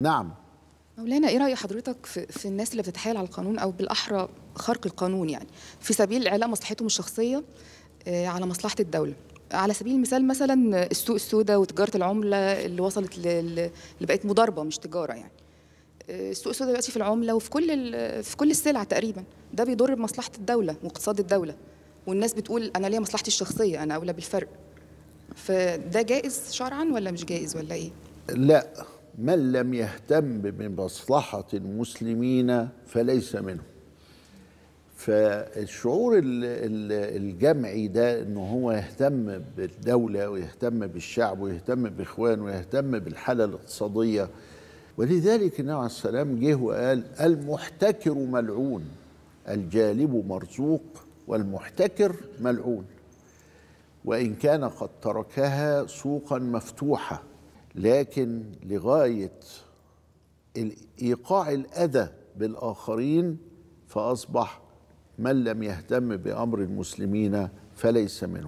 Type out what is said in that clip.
نعم مولانا ايه راي حضرتك في, في الناس اللي بتتحايل على القانون او بالاحرى خرق القانون يعني في سبيل اعلاء مصلحتهم الشخصيه آه، على مصلحه الدوله على سبيل المثال مثلا السوق السوداء وتجاره العمله اللي وصلت اللي بقت مضاربه مش تجاره يعني آه، السوق السوداء دلوقتي في العمله وفي كل في كل السلع تقريبا ده بيضر بمصلحه الدوله واقتصاد الدوله والناس بتقول انا ليا مصلحتي الشخصيه انا اولى بالفرق فده جائز شرعا ولا مش جائز ولا ايه لا من لم يهتم بمصلحة المسلمين فليس منهم فالشعور الجمعي ده ان هو يهتم بالدولة ويهتم بالشعب ويهتم بإخوانه ويهتم بالحالة الاقتصادية ولذلك النبي عليه السلام جه وقال المحتكر ملعون الجالب مرزوق والمحتكر ملعون وإن كان قد تركها سوقا مفتوحة لكن لغايه ايقاع الاذى بالاخرين فاصبح من لم يهتم بامر المسلمين فليس منه